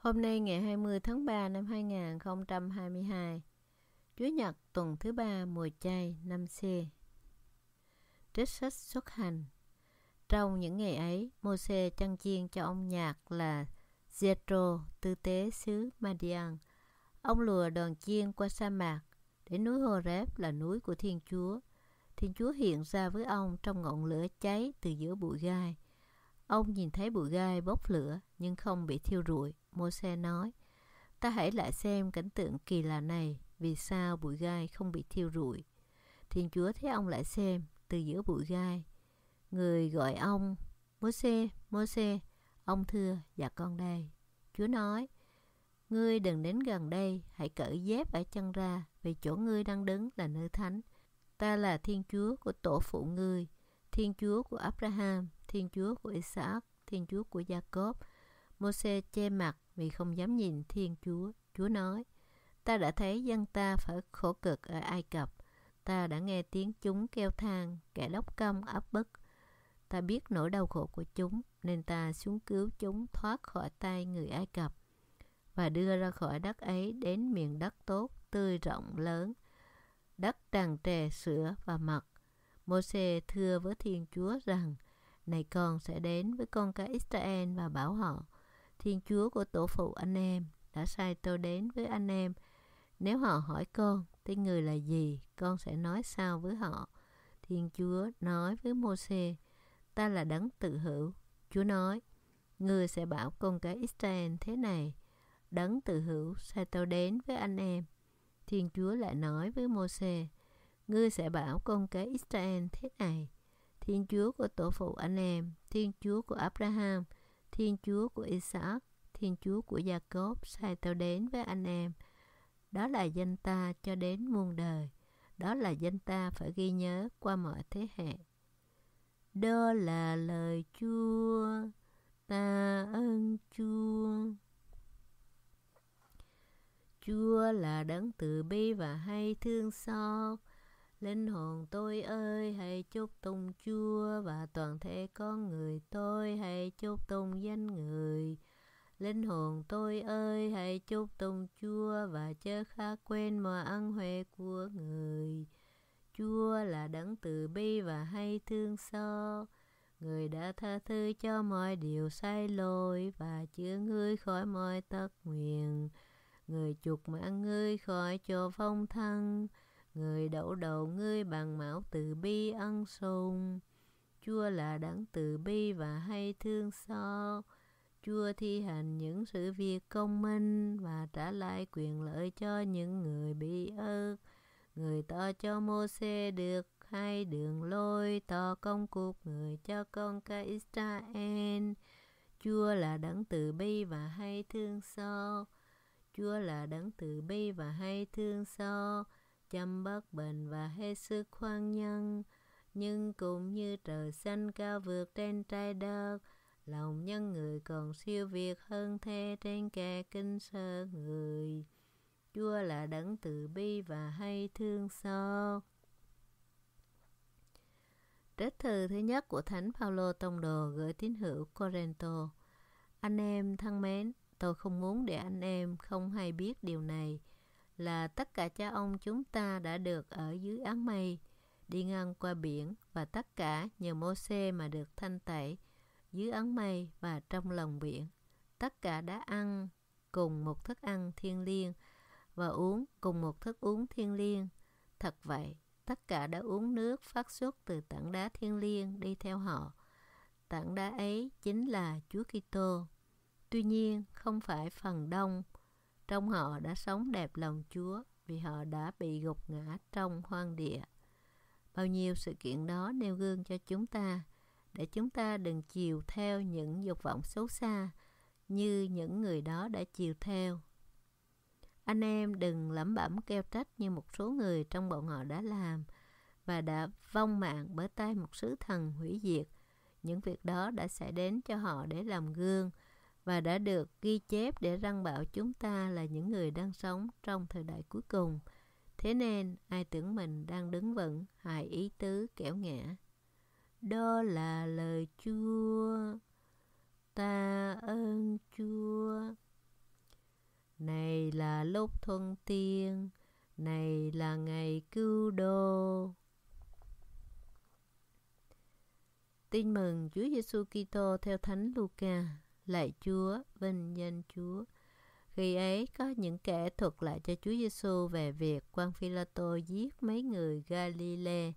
Hôm nay ngày 20 tháng 3 năm 2022, Chúa Nhật tuần thứ ba mùa chay năm C. Trích sách xuất hành Trong những ngày ấy, Môse chăn chiên cho ông Nhạc là Zetro, tư tế xứ Madian. Ông lùa đoàn chiên qua sa mạc, đến núi Horeb là núi của Thiên Chúa. Thiên Chúa hiện ra với ông trong ngọn lửa cháy từ giữa bụi gai. Ông nhìn thấy bụi gai bốc lửa nhưng không bị thiêu rụi. Mose nói, ta hãy lại xem cảnh tượng kỳ lạ này, vì sao bụi gai không bị thiêu rụi. Thiên Chúa thấy ông lại xem, từ giữa bụi gai, người gọi ông, Mose, Mose, ông thưa, dạ con đây. Chúa nói, ngươi đừng đến gần đây, hãy cởi dép ở chân ra, vì chỗ ngươi đang đứng là nơi thánh. Ta là Thiên Chúa của tổ phụ ngươi, Thiên Chúa của Abraham, Thiên Chúa của Isaac, Thiên Chúa của Jacob, mô che mặt vì không dám nhìn Thiên Chúa. Chúa nói, ta đã thấy dân ta phải khổ cực ở Ai Cập. Ta đã nghe tiếng chúng kêu than, kẻ đốc công áp bức. Ta biết nỗi đau khổ của chúng, nên ta xuống cứu chúng thoát khỏi tay người Ai Cập và đưa ra khỏi đất ấy đến miền đất tốt, tươi rộng lớn, đất tràn trề sữa và mật. môi thưa với Thiên Chúa rằng, này con sẽ đến với con cái Israel và bảo họ, Thiên Chúa của tổ phụ anh em đã sai tôi đến với anh em. Nếu họ hỏi con, tên người là gì, con sẽ nói sao với họ? Thiên Chúa nói với Môse, ta là đấng tự hữu. Chúa nói, người sẽ bảo con cái Israel thế này, đấng tự hữu sai tôi đến với anh em. Thiên Chúa lại nói với Môse, ngươi sẽ bảo con cái Israel thế này, Thiên Chúa của tổ phụ anh em, Thiên Chúa của Abraham, Thiên Chúa của Isaac, Thiên Chúa của Jacob sai tao đến với anh em. Đó là danh ta cho đến muôn đời. Đó là danh ta phải ghi nhớ qua mọi thế hệ. Đó là lời Chúa, ta ơn Chúa. Chúa là đấng từ bi và hay thương xót. So Linh hồn tôi ơi hãy chúc tụng Chúa và toàn thể con người tôi hãy chúc tụng danh người. Linh hồn tôi ơi hãy chúc tụng Chúa và chớ khá quên mà ăn huệ của người. Chúa là đấng từ bi và hay thương xót. Người đã tha thứ cho mọi điều sai lỗi và chữa ngươi khỏi mọi tật nguyện. Người chuộc mạng ngươi khỏi chỗ phong thân Người đậu đầu ngươi bằng mão từ bi ân sùng. Chúa là đấng từ bi và hay thương xót. So. Chúa thi hành những sự việc công minh và trả lại quyền lợi cho những người bị ức. Người to cho Môse được hai đường lôi to công cuộc người cho con cái Israel. Chúa là đấng từ bi và hay thương xót. So. Chúa là đấng từ bi và hay thương xót. So chăm bất bình và hết sức khoan nhân nhưng cũng như trời xanh cao vượt trên trái đất lòng nhân người còn siêu việt hơn thế trên kẻ kinh sơ người chúa là đấng từ bi và hay thương xót trích thư thứ nhất của thánh Phaolô tông đồ gửi tín hữu Corinto anh em thân mến tôi không muốn để anh em không hay biết điều này là tất cả cha ông chúng ta đã được ở dưới áng mây, đi ngang qua biển và tất cả nhờ Mô-xê mà được thanh tẩy dưới áng mây và trong lòng biển. Tất cả đã ăn cùng một thức ăn thiên liêng và uống cùng một thức uống thiên liêng. Thật vậy, tất cả đã uống nước phát xuất từ tảng đá thiên liêng đi theo họ. Tảng đá ấy chính là Chúa Kitô. Tuy nhiên, không phải phần đông trong họ đã sống đẹp lòng Chúa vì họ đã bị gục ngã trong hoang địa. Bao nhiêu sự kiện đó nêu gương cho chúng ta để chúng ta đừng chiều theo những dục vọng xấu xa như những người đó đã chiều theo. Anh em đừng lẩm bẩm keo trách như một số người trong bọn họ đã làm và đã vong mạng bởi tay một sứ thần hủy diệt. Những việc đó đã xảy đến cho họ để làm gương – và đã được ghi chép để răng bảo chúng ta là những người đang sống trong thời đại cuối cùng. Thế nên, ai tưởng mình đang đứng vững, hại ý tứ kẻo ngã. Đó là lời Chúa. Ta ơn Chúa. Này là lúc thuận tiên, này là ngày cứu độ. Tin mừng Chúa Giêsu Kitô theo Thánh Luca. Lạy Chúa, vinh danh Chúa. Khi ấy có những kẻ thuật lại cho Chúa Giêsu về việc quan phi la tô giết mấy người Galile,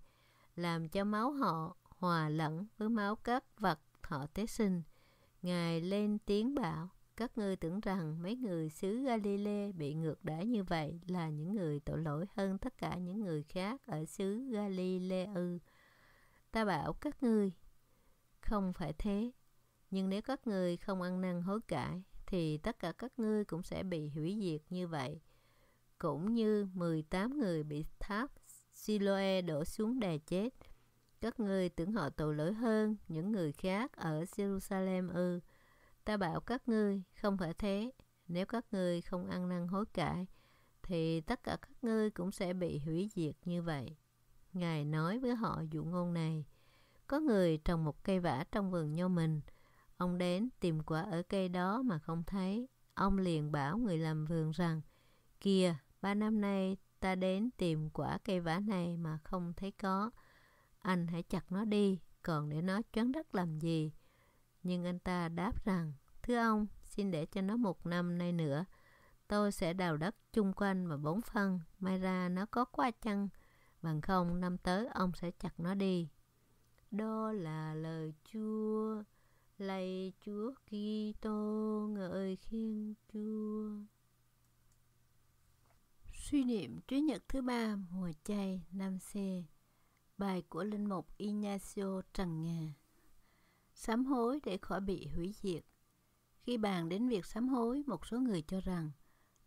làm cho máu họ hòa lẫn với máu các vật họ tế sinh. Ngài lên tiếng bảo, các ngươi tưởng rằng mấy người xứ Galile bị ngược đãi như vậy là những người tội lỗi hơn tất cả những người khác ở xứ Galile ư. Ta bảo các ngươi, không phải thế, nhưng nếu các ngươi không ăn năn hối cải, thì tất cả các ngươi cũng sẽ bị hủy diệt như vậy. Cũng như 18 người bị tháp Siloe đổ xuống đè chết. Các ngươi tưởng họ tội lỗi hơn những người khác ở Jerusalem ư. Ta bảo các ngươi không phải thế. Nếu các ngươi không ăn năn hối cải, thì tất cả các ngươi cũng sẽ bị hủy diệt như vậy. Ngài nói với họ dụ ngôn này, có người trồng một cây vả trong vườn nho mình, Ông đến tìm quả ở cây đó mà không thấy. Ông liền bảo người làm vườn rằng, Kìa, ba năm nay ta đến tìm quả cây vả này mà không thấy có. Anh hãy chặt nó đi, còn để nó choáng đất làm gì? Nhưng anh ta đáp rằng, Thưa ông, xin để cho nó một năm nay nữa. Tôi sẽ đào đất chung quanh và bón phân, may ra nó có qua chăng. Bằng không, năm tới ông sẽ chặt nó đi. Đó là lời Chúa lạy Chúa Kitô ngợi khen Chúa. Suy niệm Chúa Nhật thứ ba mùa chay năm C Bài của Linh Mục Ignacio Trần Nga Sám hối để khỏi bị hủy diệt Khi bàn đến việc sám hối, một số người cho rằng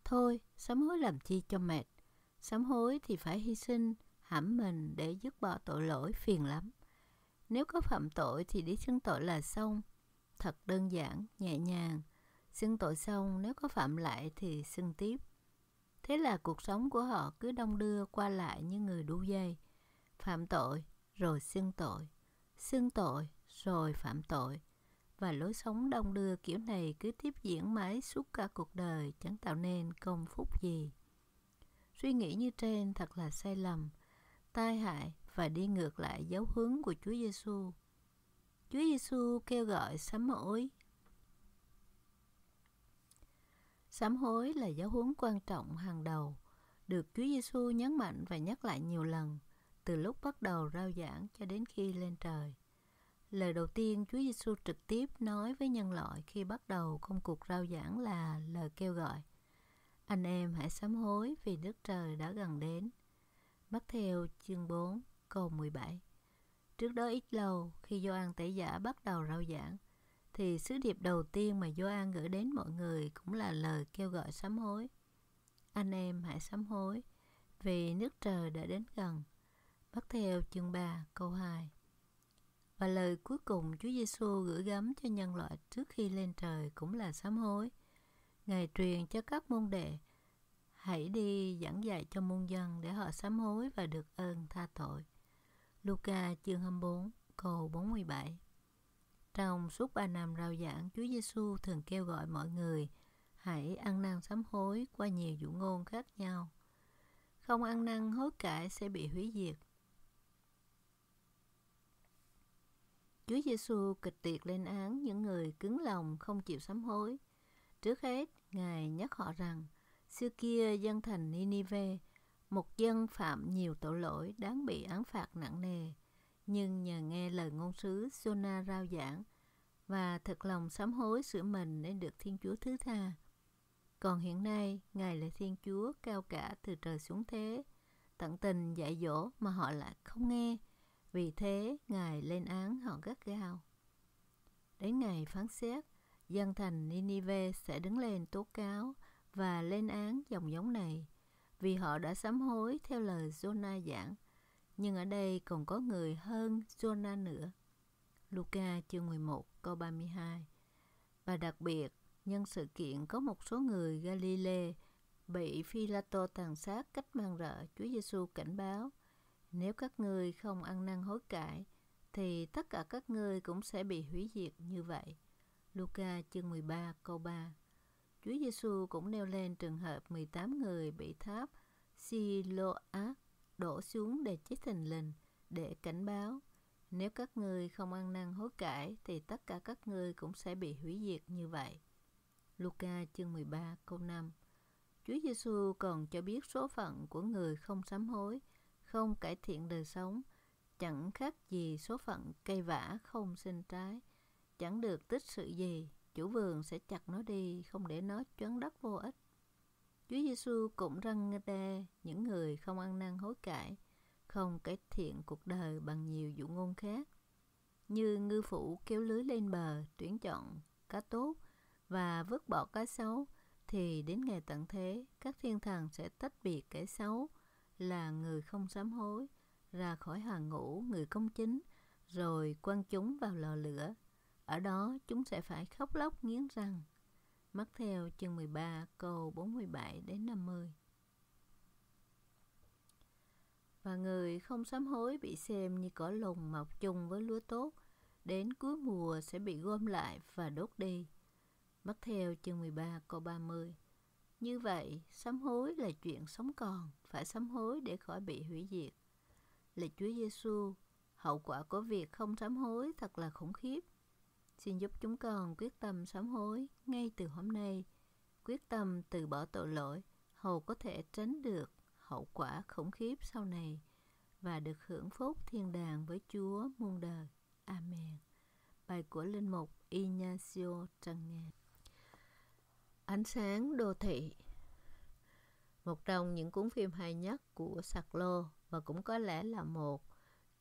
Thôi, sám hối làm chi cho mệt Sám hối thì phải hy sinh, hãm mình để dứt bỏ tội lỗi phiền lắm nếu có phạm tội thì đi xưng tội là xong thật đơn giản, nhẹ nhàng. Xưng tội xong nếu có phạm lại thì xưng tiếp. Thế là cuộc sống của họ cứ đông đưa qua lại như người đu dây. Phạm tội, rồi xưng tội, xưng tội, rồi phạm tội. Và lối sống đông đưa kiểu này cứ tiếp diễn mãi suốt cả cuộc đời chẳng tạo nên công phúc gì. Suy nghĩ như trên thật là sai lầm, tai hại và đi ngược lại dấu hướng của Chúa Giêsu. Chúa Giêsu kêu gọi sám hối. Sám hối là giáo huấn quan trọng hàng đầu, được Chúa Giêsu nhấn mạnh và nhắc lại nhiều lần, từ lúc bắt đầu rao giảng cho đến khi lên trời. Lời đầu tiên Chúa Giêsu trực tiếp nói với nhân loại khi bắt đầu công cuộc rao giảng là lời kêu gọi: Anh em hãy sám hối vì nước Trời đã gần đến. Bắt theo chương 4 câu 17. Trước đó ít lâu, khi Gioan Tẩy Giả bắt đầu rao giảng, thì sứ điệp đầu tiên mà Gioan gửi đến mọi người cũng là lời kêu gọi sám hối. Anh em hãy sám hối, vì nước trời đã đến gần. Bắt theo chương 3 câu 2. Và lời cuối cùng Chúa Giêsu gửi gắm cho nhân loại trước khi lên trời cũng là sám hối. Ngài truyền cho các môn đệ hãy đi giảng dạy cho môn dân để họ sám hối và được ơn tha tội. Luca chương 24, câu 47 Trong suốt 3 năm rao giảng, Chúa Giêsu thường kêu gọi mọi người hãy ăn năn sám hối qua nhiều dụ ngôn khác nhau. Không ăn năn hối cải sẽ bị hủy diệt. Chúa Giêsu kịch liệt lên án những người cứng lòng không chịu sám hối. Trước hết, Ngài nhắc họ rằng, xưa kia dân thành Ninive một dân phạm nhiều tội lỗi đáng bị án phạt nặng nề, nhưng nhờ nghe lời ngôn sứ Jonah rao giảng và thật lòng sám hối sửa mình để được Thiên Chúa thứ tha. Còn hiện nay, Ngài là Thiên Chúa cao cả từ trời xuống thế, tận tình dạy dỗ mà họ lại không nghe, vì thế Ngài lên án họ gắt gao. Đến ngày phán xét, dân thành Ninive sẽ đứng lên tố cáo và lên án dòng giống này – vì họ đã sám hối theo lời Jonah giảng. Nhưng ở đây còn có người hơn Jonah nữa. Luca chương 11 câu 32 Và đặc biệt, nhân sự kiện có một số người Galilee bị Phi-la-tô tàn sát cách mang rợ Chúa Giêsu cảnh báo nếu các ngươi không ăn năn hối cải thì tất cả các ngươi cũng sẽ bị hủy diệt như vậy. Luca chương 13 câu 3 Chúa Giêsu cũng nêu lên trường hợp 18 người bị tháp Siloa đổ xuống để chết thình lình để cảnh báo nếu các ngươi không ăn năn hối cải thì tất cả các ngươi cũng sẽ bị hủy diệt như vậy. Luca chương 13 câu 5 Chúa Giêsu còn cho biết số phận của người không sám hối, không cải thiện đời sống, chẳng khác gì số phận cây vả không sinh trái, chẳng được tích sự gì chủ vườn sẽ chặt nó đi không để nó choán đất vô ích. Chúa Giêsu cũng răn đe những người không ăn năn hối cải, không cải thiện cuộc đời bằng nhiều dụ ngôn khác, như ngư phủ kéo lưới lên bờ, tuyển chọn cá tốt và vứt bỏ cá xấu, thì đến ngày tận thế, các thiên thần sẽ tách biệt kẻ xấu là người không sám hối ra khỏi hàng ngũ người công chính, rồi quăng chúng vào lò lửa ở đó chúng sẽ phải khóc lóc nghiến răng. Mắc theo chương 13 câu 47 đến 50. Và người không sám hối bị xem như cỏ lùng mọc chung với lúa tốt, đến cuối mùa sẽ bị gom lại và đốt đi. Mắc theo chương 13 câu 30. Như vậy, sám hối là chuyện sống còn, phải sám hối để khỏi bị hủy diệt. Là Chúa Giêsu, hậu quả của việc không sám hối thật là khủng khiếp xin giúp chúng con quyết tâm sám hối ngay từ hôm nay, quyết tâm từ bỏ tội lỗi, hầu có thể tránh được hậu quả khủng khiếp sau này và được hưởng phúc thiên đàng với Chúa muôn đời. Amen. Bài của Linh Mục Ignacio Trần Ngàn Ánh sáng đô thị Một trong những cuốn phim hay nhất của Sạc Lô và cũng có lẽ là một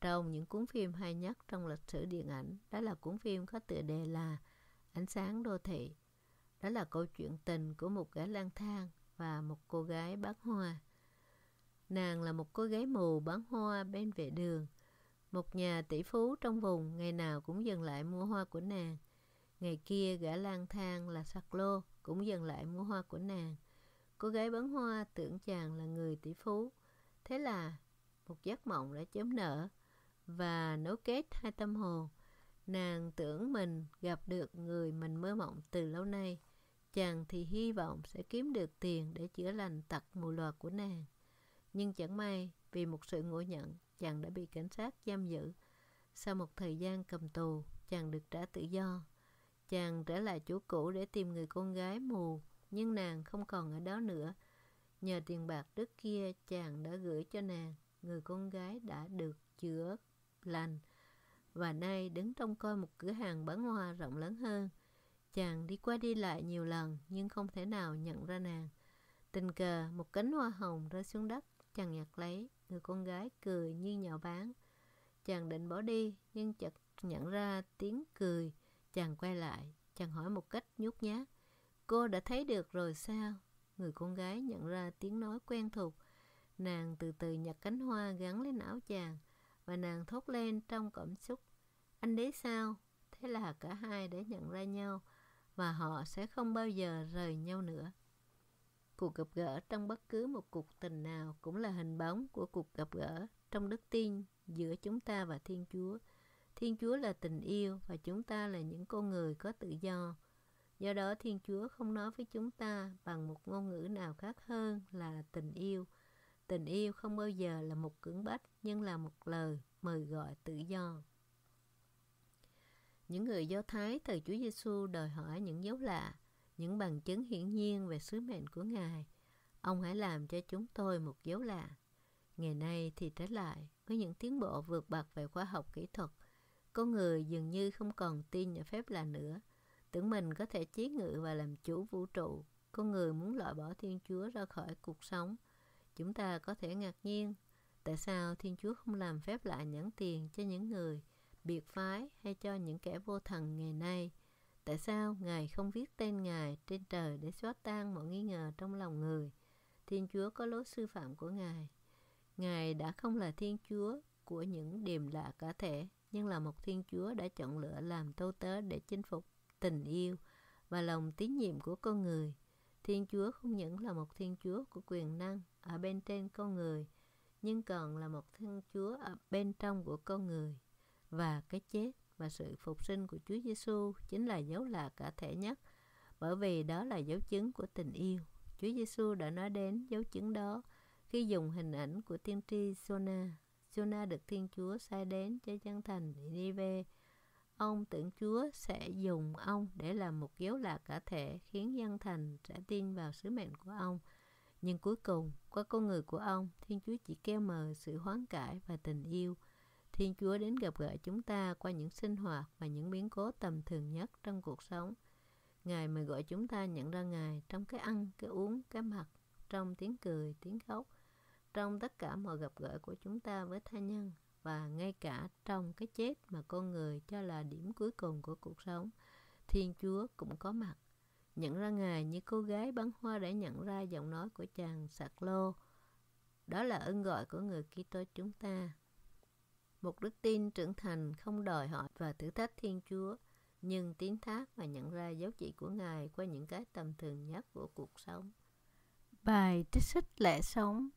trong những cuốn phim hay nhất trong lịch sử điện ảnh đó là cuốn phim có tựa đề là Ánh sáng đô thị. Đó là câu chuyện tình của một gã lang thang và một cô gái bán hoa. Nàng là một cô gái mù bán hoa bên vệ đường. Một nhà tỷ phú trong vùng ngày nào cũng dừng lại mua hoa của nàng. Ngày kia gã lang thang là sạc lô cũng dừng lại mua hoa của nàng. Cô gái bán hoa tưởng chàng là người tỷ phú. Thế là một giấc mộng đã chớm nở và nối kết hai tâm hồn. Nàng tưởng mình gặp được người mình mơ mộng từ lâu nay. Chàng thì hy vọng sẽ kiếm được tiền để chữa lành tật mù lòa của nàng. Nhưng chẳng may, vì một sự ngộ nhận, chàng đã bị cảnh sát giam giữ. Sau một thời gian cầm tù, chàng được trả tự do. Chàng trở lại chỗ cũ để tìm người con gái mù, nhưng nàng không còn ở đó nữa. Nhờ tiền bạc trước kia chàng đã gửi cho nàng, người con gái đã được chữa lành và nay đứng trong coi một cửa hàng bán hoa rộng lớn hơn. Chàng đi qua đi lại nhiều lần nhưng không thể nào nhận ra nàng. Tình cờ một cánh hoa hồng rơi xuống đất, chàng nhặt lấy, người con gái cười như nhạo bán Chàng định bỏ đi nhưng chợt nhận ra tiếng cười, chàng quay lại, chàng hỏi một cách nhút nhát. Cô đã thấy được rồi sao? Người con gái nhận ra tiếng nói quen thuộc. Nàng từ từ nhặt cánh hoa gắn lên áo chàng. Và nàng thốt lên trong cảm xúc. Anh đấy sao? Thế là cả hai đã nhận ra nhau và họ sẽ không bao giờ rời nhau nữa. Cuộc gặp gỡ trong bất cứ một cuộc tình nào cũng là hình bóng của cuộc gặp gỡ trong đức tin giữa chúng ta và Thiên Chúa. Thiên Chúa là tình yêu và chúng ta là những con người có tự do. Do đó Thiên Chúa không nói với chúng ta bằng một ngôn ngữ nào khác hơn là tình yêu. Tình yêu không bao giờ là một cưỡng bách, nhưng là một lời mời gọi tự do. Những người Do Thái thời Chúa Giêsu đòi hỏi những dấu lạ, những bằng chứng hiển nhiên về sứ mệnh của Ngài. Ông hãy làm cho chúng tôi một dấu lạ. Ngày nay thì trái lại, với những tiến bộ vượt bậc về khoa học kỹ thuật, có người dường như không còn tin vào phép lạ nữa, tưởng mình có thể chế ngự và làm chủ vũ trụ. Có người muốn loại bỏ Thiên Chúa ra khỏi cuộc sống – Chúng ta có thể ngạc nhiên tại sao Thiên Chúa không làm phép lạ nhãn tiền cho những người biệt phái hay cho những kẻ vô thần ngày nay. Tại sao Ngài không viết tên Ngài trên trời để xóa tan mọi nghi ngờ trong lòng người? Thiên Chúa có lối sư phạm của Ngài. Ngài đã không là Thiên Chúa của những điềm lạ cả thể, nhưng là một Thiên Chúa đã chọn lựa làm tô tớ để chinh phục tình yêu và lòng tín nhiệm của con người. Thiên Chúa không những là một Thiên Chúa của quyền năng ở bên trên con người, nhưng còn là một Thiên Chúa ở bên trong của con người. Và cái chết và sự phục sinh của Chúa Giêsu chính là dấu lạ cả thể nhất, bởi vì đó là dấu chứng của tình yêu. Chúa Giêsu đã nói đến dấu chứng đó khi dùng hình ảnh của tiên tri Jonah. Jonah được Thiên Chúa sai đến cho dân thành Ninive Ông tưởng Chúa sẽ dùng ông để làm một dấu lạ cả thể khiến dân thành sẽ tin vào sứ mệnh của ông. Nhưng cuối cùng, qua con người của ông, Thiên Chúa chỉ kêu mờ sự hoán cải và tình yêu. Thiên Chúa đến gặp gỡ chúng ta qua những sinh hoạt và những biến cố tầm thường nhất trong cuộc sống. Ngài mời gọi chúng ta nhận ra Ngài trong cái ăn, cái uống, cái mặc, trong tiếng cười, tiếng khóc, trong tất cả mọi gặp gỡ của chúng ta với tha nhân và ngay cả trong cái chết mà con người cho là điểm cuối cùng của cuộc sống thiên chúa cũng có mặt nhận ra ngài như cô gái bán hoa đã nhận ra giọng nói của chàng sạc lô đó là ơn gọi của người Kitô chúng ta một đức tin trưởng thành không đòi hỏi và thử thách thiên chúa nhưng tiến thác và nhận ra dấu chỉ của ngài qua những cái tầm thường nhất của cuộc sống bài trích sách lẽ sống